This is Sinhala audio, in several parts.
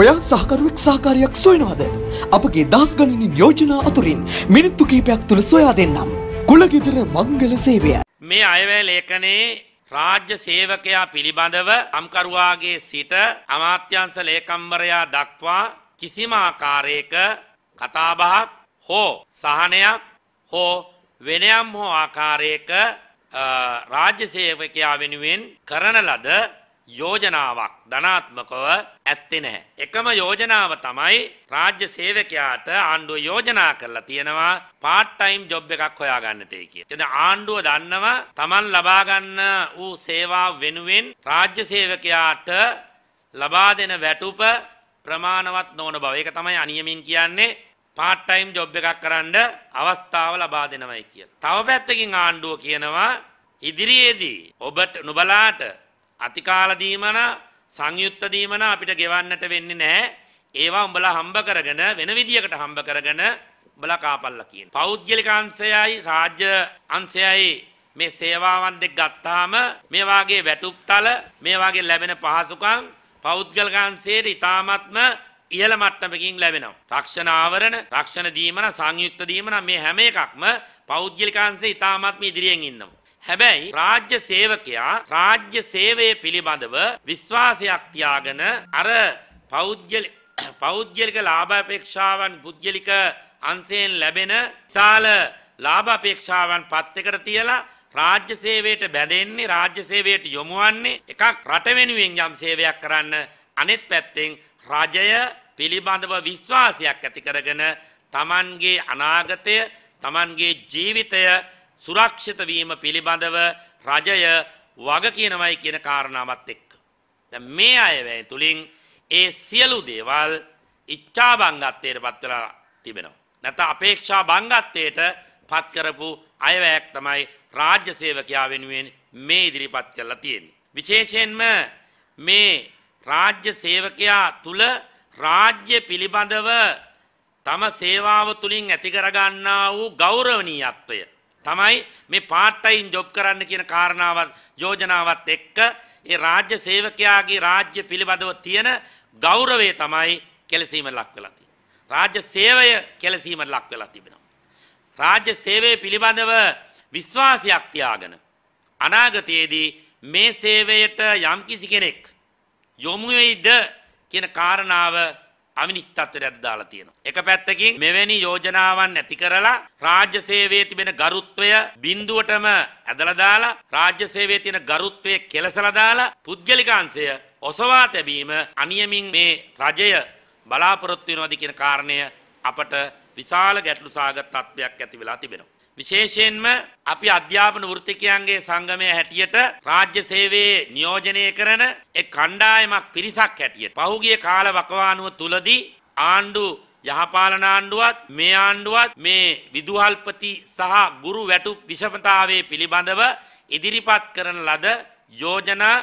ඔයා සහකරුවෙක් සාකාරයක් සොයනවාද අපගේ දහස් ගණනින් යෝජනා අතුරින් මිනිත්තු කීපයක් තුළ සොයා දෙන්නම් කුලගෙදර මංගල සේවය මේ අයවැය ලේඛනයේ රාජ්‍ය සේවකයා පිළිබඳව අම්කරුවාගේ සිට අමාත්‍යංශ ලේකම්වරයා දක්වා කිසිම ආකාරයක කතාබහක් හෝ සහනයක් හෝ වෙනයම් හෝ ආකාරයක රාජ්‍ය සේවකයා වෙනුවෙන් කරන ලද යෝජනාවක් ධනාත්මකව ඇත්තේ නැහැ. එකම යෝජනාව තමයි රාජ්‍ය සේවකයාට ආණ්ඩුව යෝජනා කරලා තියෙනවා part time job එකක් හොයාගන්නට කියලා. එතන ආණ්ඩුව දන්නවා Taman ලබා ගන්න ඌ සේවාව වෙනුවෙන් රාජ්‍ය සේවකයාට ලබා දෙන වැටුප ප්‍රමාණවත් නොවන බව. ඒක තමයි අනියමින් කියන්නේ part time job එකක් කරන්න අවස්ථාව ලබා දෙනවයි කියලා. තව පැත්තකින් ආණ්ඩුව කියනවා ඉදිරියේදී ඔබට නුබලාට අතිකාල දීමන සංයුත්ත දීමන අපිට ගෙවන්නට වෙන්නේ නැහැ. ඒවා උඹලා හම්බ කරගෙන වෙන විදියකට හම්බ කරගෙන උඹලා කාපල්ලා කියන. පෞද්ගලික අංශයයි රාජ්‍ය අංශයයි මේ සේවාවන් දෙක ගත්තාම මේ වාගේ වැටුප්තල මේ වාගේ ලැබෙන පහසුකම් පෞද්ගලික අංශයේ ඊ타මත්ම ඉහළ මට්ටමකින් ලැබෙනවා. රක්ෂණ ආවරණ, රක්ෂණ දීමන, සංයුක්ත දීමන මේ හැම එකක්ම පෞද්ගලික අංශයේ ඊ타මත්ම ඉදිරියෙන් ඉන්නවා. හැබැයි රාජ්‍ය සේවකයා රාජ්‍ය සේවය පිළිබඳව විශ්වාසයක් තියාගෙන අර පෞද්ගල පෞද්ගලික ලාභාපේක්ෂාවන් පුද්ගලික අංශයෙන් ලැබෙන විශාල ලාභාපේක්ෂාවන් පත්යකට තියලා රාජ්‍ය සේවයට බැඳෙන්නේ රාජ්‍ය සේවයට යොමු වන්නේ එකක් රට වෙනුවෙන් යම් සේවයක් කරන්න අනෙත් පැත්තෙන් රජය පිළිබඳව විශ්වාසයක් ඇති කරගෙන Tamanගේ අනාගතය Tamanගේ ජීවිතය සුරක්ෂිත වීම පිළිබඳව රජය වග කියනවයි කියන කාරණාවත් එක්ක. දැන් මේ අයවැය තුලින් ඒ සියලු දේවල් ඉච්ඡා බංගත්තේට පත් වෙලා තිබෙනවා. නැත්නම් අපේක්ෂා බංගත්තේට පත් කරපු අයවැයක් තමයි රාජ්‍ය සේවකයා වෙනුවෙන් මේ ඉදිරිපත් කරලා තියෙන්නේ. විශේෂයෙන්ම මේ රාජ්‍ය සේවකයා තුල රාජ්‍ය පිළිබඳව තම සේවාව තුලින් ඇති කරගන්නා වූ ගෞරවනීයත්වය තමයි මේ part time job කරන්න කියන කාරණාවත් යෝජනාවත් එක්ක ඒ රාජ්‍ය සේවකයාගේ රාජ්‍ය පිළිබඳව තියෙන ගෞරවය තමයි කෙලසීම ලක් වෙලා තියෙන්නේ. රාජ්‍ය සේවය කෙලසීම ලක් වෙලා තිබෙනවා. රාජ්‍ය සේවයේ පිළිබඳව විශ්වාසයක් තියාගෙන අනාගතයේදී මේ සේවයට යම්කිසි කෙනෙක් යොමු වෙයිද කියන කාරණාව අවිනිශ්චිතත්වයක් දාලා තියෙනවා. එක පැත්තකින් මෙවැනි යෝජනාවන් නැති කරලා රාජ්‍ය සේවයේ තිබෙන ගරුත්වය බිඳුවටම ඇදලා දාලා රාජ්‍ය සේවයේ තියෙන ගරුත්වය කෙලසලා දාලා පුද්ගලිකාංශය ඔසවා තැබීම අනියමින් මේ රජය බලාපොරොත්තු වෙනවාද කියන කාරණය අපට විශාල ගැටලු සාගත තත්ත්වයක් ඇති වෙලා තිබෙනවා. විශේෂයෙන්ම අපි අධ්‍යාපන වෘත්තිකයන්ගේ සංගමය හැටියට රාජ්‍ය සේවයේ නියෝජනය කරන එක් කණ්ඩායමක් පිරිසක් හැටියට පහුගිය කාල වකවානුව තුලදී ආණ්ඩු යහපාලන ආණ්ඩුවත් මේ ආණ්ඩුවත් මේ විදුහල්පති සහ ගුරු වැටුප් විෂමතාවයේ පිළිබඳව ඉදිරිපත් කරන ලද යෝජනා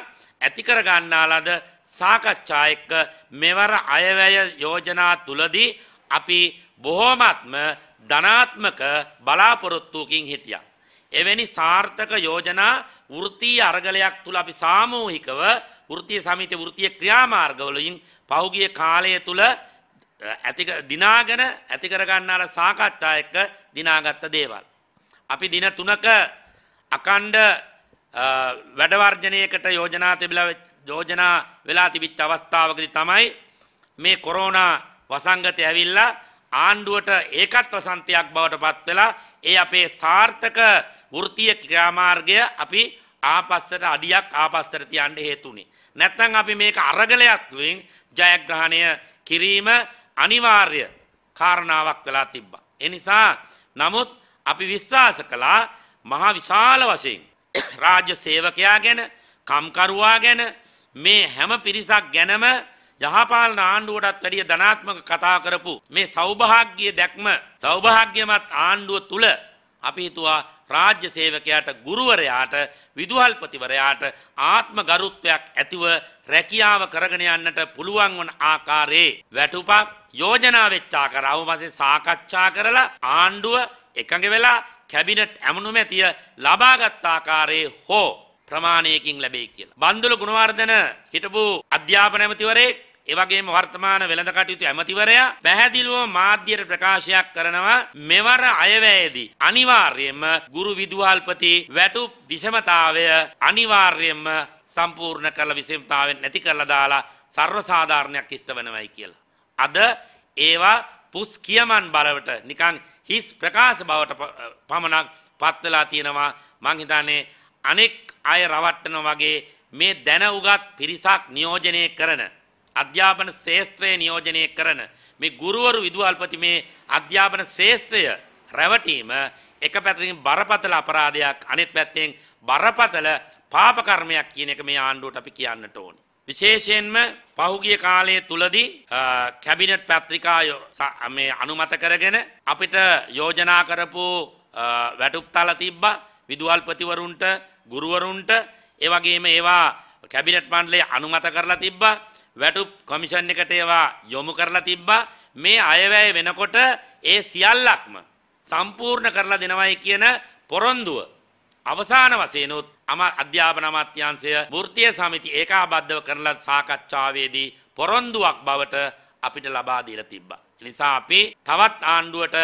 ඇති කර ගන්නා ලද සාකච්ඡා එක්ක මෙවර අයවැය යෝජනා තුලදී අපි බොහෝමත්ම ධනාත්මක බලාපොරොත්තුවකින් හිටියා. එවැනි සාර්ථක යෝජනා වෘත්තීය අරගලයක් තුල අපි සාමූහිකව වෘත්තීය සමිති වෘත්තීය ක්‍රියාමාර්ගවලින් පහුගිය කාලය තුල ඇති දිනාගෙන ඇති කර ගන්නාල සාකච්ඡා එක්ක දිනාගත්ත දේවල්. අපි දින 3ක අකණ්ඩ වැඩ වර්ජනයකට යෝජනා තිබිලා යෝජනා වෙලා තිබිච්ච අවස්ථාවකදී තමයි මේ කොරෝනා වසංගතය ඇවිල්ලා ආණ්ඩුවට ඒකත් වසන්තයක් බවට පත් වෙලා ඒ අපේ සාර්ථක වෘත්තීය ක්‍රියාමාර්ගය අපි ආපස්සට අඩියක් ආපස්සට තියන්න හේතුුනේ. නැත්නම් අපි මේක අරගලයක් වෙන් ජයග්‍රහණය කිරීම අනිවාර්ය කාරණාවක් වෙලා තිබ්බා. එනිසා නමුත් අපි විශ්වාස කළා මහා විශාල වශයෙන් රාජ්‍ය සේවකයා ගැන කම්කරුවා ගැන මේ හැම පිරිසක් ගැනම යහපාලන ආණ්ඩුවටත් වැඩිය ධනාත්මක කතා කරපු මේ සෞභාග්‍ය දැක්ම සෞභාග්‍යමත් ආණ්ඩුව තුල අපි හිතුවා රාජ්‍ය සේවකයාට ගුරුවරයාට විදුහල්පතිවරයාට ආත්ම ගරුත්වයක් ඇතිව රැකියාව කරගෙන යන්නට පුළුවන් වන ආකාරයේ වැටුපක් යෝජනා වෙච්චා කර අවමසේ සාකච්ඡා කරලා ආණ්ඩුව එකඟ වෙලා කැබිනට් ඇමනුමැතිය ලබාගත් ආකාරයේ හෝ ප්‍රමාණයකින් ලැබේ කියලා. බන්දුල ගුණවර්ධන හිටපු අධ්‍යාපන ඇමතිවරේ එවගේම වර්තමාන වෙළඳ කටයුතු ඇමතිවරයා පැහැදිලිව මාධ්‍යයට ප්‍රකාශයක් කරනවා මෙවර අයවැයේදී අනිවාර්යයෙන්ම ගුරු විදුහල්පති වැටුප් විෂමතාවය අනිවාර්යයෙන්ම සම්පූර්ණ කරලා විෂමතාවෙන් නැති කරලා දාලා සර්ව සාධාරණයක් ඉෂ්ට වෙනවයි කියලා. අද ඒවා පුස් කියමන් බලවට නිකන් හිස් ප්‍රකාශ බවට පමණක් පත් වෙලා තියෙනවා මං හිතන්නේ අනෙක් අය රවට්ටන වගේ මේ දැන උගත් පිරිසක් නියෝජනය කරන අධ්‍යාපන ශාස්ත්‍රයේ නියෝජනය කරන මේ ගුරුවරු විදුහල්පති මේ අධ්‍යාපන ශාස්ත්‍රය රැවටීම එක පැත්තකින් බරපතල අපරාධයක් අනෙත් පැත්තෙන් බරපතල පාප කර්මයක් කියන එක මේ ආණ්ඩුවට අපි කියන්නට ඕනේ. විශේෂයෙන්ම පහුගිය කාලය තුලදී කැබිනට් පත්‍රිකා මේ අනුමත කරගෙන අපිට යෝජනා කරපු වැටුප් තල තිබ්බා විදුහල්පතිවරුන්ට ගුරුවරුන්ට ඒ වගේම ඒවා කැබිනට් මණ්ඩලය අනුමත කරලා තිබ්බා වැටුප් කොමිෂන් එකට ඒවා යොමු කරලා තිබ්බා මේ අයවැය වෙනකොට ඒ සියල්ලක්ම සම්පූර්ණ කරලා දෙනවයි කියන පොරොන්දුව අවසාන වශයෙන් උත් අම අධ්‍යාපන අමාත්‍යාංශය වෘත්තීය සමිති ඒකාබද්ධව කරලා සාකච්ඡාවේදී පොරොන්දුවක් බවට අපිට ලබා දීලා තිබ්බා. ඒ නිසා අපි තවත් ආණ්ඩුවට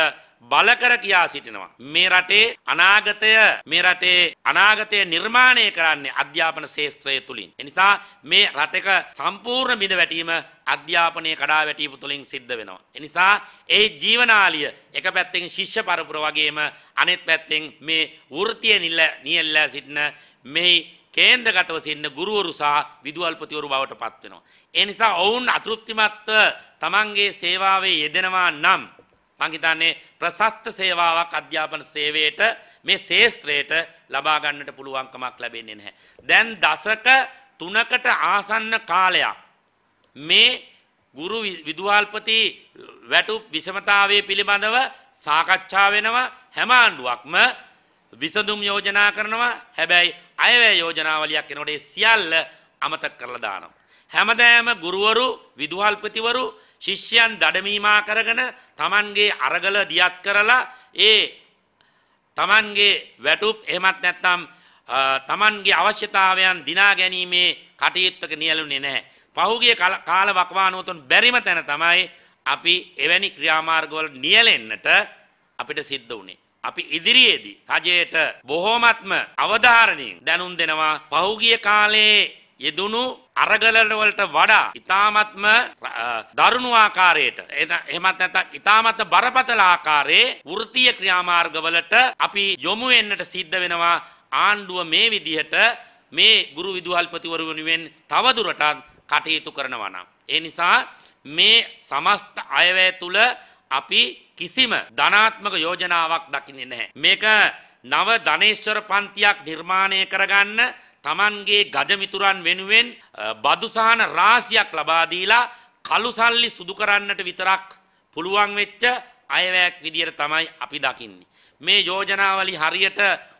බලකර කියා සිටිනවා. මේ රටේ අනාගතය මේ රටේ අනාගතය නිර්මාණය කරන්නේ අධ්‍යාපන ශේත්‍රය තුළින්. එනිසා මේ රටක සම්පූර්ණ බිඳවැටීම අධ්‍යාපනය කඩා වැටීම තුළින් සිද්ධ වෙනවා. එනිසා ඒ ජීවනාලිය එක පැත්තෙන් ශිෂ්‍ය පරපුර වගේම අනෙත් පැත්තෙන් මේ වෘතිය නිල්ල නියල්ලා සිටින මෙහි කේන්ද්‍රගතව සිටින ගුරුවරු සහ විදුහල්පතිවරු බවට පත් වෙනවා. ඒ නිසා ඔවුන් අතෘප්තිමත්ව තමන්ගේ සේවාවේ යෙදෙනවා නම් මං හිතන්නේ ප්‍රසක්ත සේවාවක් අධ්‍යාපන සේවයට මේ ශේෂ්ත්‍රයට ලබා ගන්නට පුළුවන්කමක් ලැබෙන්නේ නැහැ. දැන් දශක 3කට ආසන්න කාලයක් මේ ගුරු විදුහල්පති වැටුප් විෂමතාවයේ පිළිබඳව සාකච්ඡා වෙනවා හැම ආණ්ඩුවක්ම විසඳුම් යෝජනා කරනවා හැබැයි අයවැය යෝජනාවලියක් එනකොට ඒ සියල්ල අමතක කරලා දානවා හැමදාම ගුරුවරු විදුහල්පතිවරු ශිෂ්‍යයන් දඩමීමා කරගෙන Tamanගේ අරගල දියත් කරලා ඒ Tamanගේ වැටුප් එහෙමත් නැත්නම් Tamanගේ අවශ්‍යතාවයන් දිනා ගැනීමේ කටයුත්තක නියැලුනේ නැහැ. පහුගිය කාල වකවානුවතුන් බැරිම තැන තමයි අපි එවැනි ක්‍රියාමාර්ගවල නියැලෙන්නට අපිට සිද්ධ වුණේ. අපි ඉදිරියේදී රජයට බොහෝමත්ම අවධාරණයෙන් දැනුම් දෙනවා පහුගිය කාලේ යෙදුණු අරගලන වලට වඩා ඊ타මත්ම දරුණු ආකාරයට එහෙමත් නැත්නම් ඊ타මත් බරපතල ආකාරයේ වෘත්තීය ක්‍රියාමාර්ග වලට අපි යොමු වෙන්නට සිද්ධ වෙනවා ආණ්ඩුව මේ විදිහට මේ ගුරු විදුහල්පතිවරු වෙනුවෙන් තවදුරටත් කටයුතු කරනවා නම් ඒ නිසා මේ සමස්ත අයවැය තුල අපි කිසිම ධනාත්මක යෝජනාවක් දකින්නේ නැහැ මේක නව ධනේශ්වර පන්තියක් නිර්මාණය කරගන්න Tamanගේ ගජමිතුරන් වෙනුවෙන් බදුසහන රාශියක් ලබා දීලා කළු සල්ලි සුදු කරන්නට විතරක් පුළුවන් වෙච්ච අයවැයක් විදියට තමයි අපි දකින්නේ. මේ යෝජනාවලි හරියට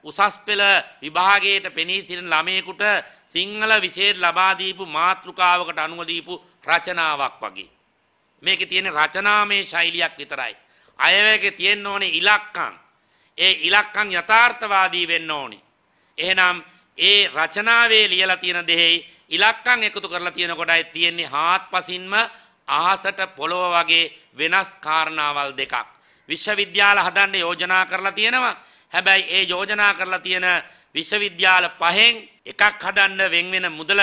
උසස් පෙළ විභාගයට පෙනී සිටින ළමයෙකුට සිංහල විෂයෙන් ලබා දීපු මාතෘකාවකට අනුව දීපු රචනාවක් වගේ. මේකේ තියෙන රචනාමය ශෛලියක් විතරයි. අයවැයක තියෙන්න ඕනේ ඉලක්කම්. ඒ ඉලක්කම් යථාර්ථවාදී වෙන්න ඕනේ. එහෙනම් ඒ රචනාවේ ලියලා තියෙන දෙහි ඉලක්කම් එකතු කරලා තියෙන කොටයි තියෙන්නේ හාත්පසින්ම අහසට පොළොව වගේ වෙනස් කාරණාවල් දෙකක්. විශ්වවිද්‍යාල හදන්න යෝජනා කරලා තියෙනවා. හැබැයි ඒ යෝජනා කරලා තියෙන විශ්වවිද්‍යාල පහෙන් එකක් හදන්න වෙන් වෙන මුදල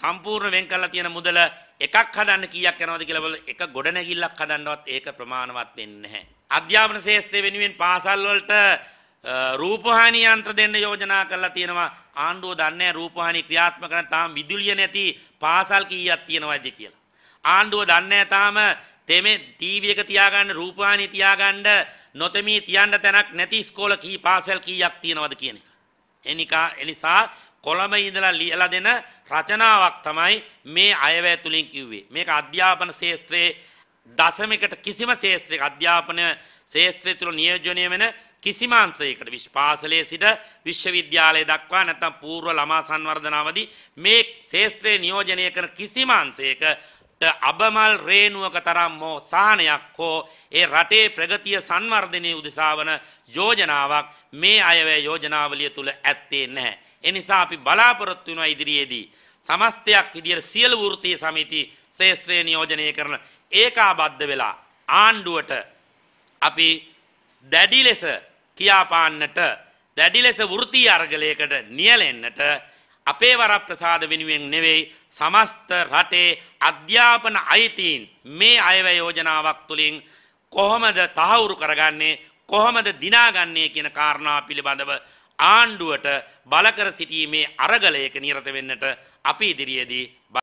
සම්පූර්ණ වෙන් කරලා තියෙන මුදල එකක් හදන්න කීයක් යනවද කියලා බල එක ගොඩනැගිල්ලක් හදන්නවත් ඒක ප්‍රමාණවත් වෙන්නේ නැහැ. අධ්‍යාපන ශාස්ත්‍රය වෙනුවෙන් පාසල් වලට රූපහානි යන්ත්‍ර දෙන්න යෝජනා කරලා තියෙනවා ආණ්ඩුව දන්නේ රූපහානි ක්‍රියාත්මක කරන තාම විදුලිය නැති පාසල් කීයක් තියෙනවද කියලා. ආණ්ඩුව දන්නේ තාම තෙමේ ටීවී එක තියාගන්න රූපහානි තියාගන්න නොතෙමී තියන්න තැනක් නැති ස්කෝල කී පාසල් කීයක් තියෙනවද කියන එක. එනිකා එනිසා කොළඹ ඉඳලා ලියලා දෙන රචනාවක් තමයි මේ අයවැය තුලින් කිව්වේ. මේක අධ්‍යාපන ශාස්ත්‍රයේ දශමයකට කිසිම ශාස්ත්‍රයක අධ්‍යාපන ශාස්ත්‍රය තුල නියෝජනය වෙන කිසිමාන්සයකට විශ්පාසලයේ සිට විශ්වවිද්‍යාලය දක්වා නැත්නම් పూర్ව ළමා සංවර්ධනාවදී මේ ශාස්ත්‍රයේ නියෝජනය කරන කිසිමාන්සයකට අබමල් රේණුවක තරම් සාහනයක් හෝ ඒ රටේ ප්‍රගතිය සංවර්ධනයේ උදෙසාවන යෝජනාවක් මේ අයවැය යෝජනාවලිය තුල ඇත්තේ නැහැ. ඒ නිසා අපි බලාපොරොත්තු වෙනවා ඉදිරියේදී සමස්තයක් විදියට සියලු වෘත්තීය සමිති ශාස්ත්‍රයේ නියෝජනය කරන ඒකාබද්ධ වෙලා ආණ්ඩුවට අපි දැඩි ලෙස කියාපාන්නට දැඩි ලෙස වෘත්තීය අරගලයකට නියැලෙන්නට අපේ වරප්‍රසාද වෙනුවෙන් නෙවෙයි සමස්ත රටේ අධ්‍යාපන අයිතීන් මේ අයවැය යෝජනාවක් තුළින් කොහොමද තහවුරු කරගන්නේ කොහොමද දිනාගන්නේ කියන කාරණා පිළිබඳව ආණ්ඩුවට බලකර සිටීමේ අරගලයක නිරත වෙන්නට අපි ඉදිරියේදී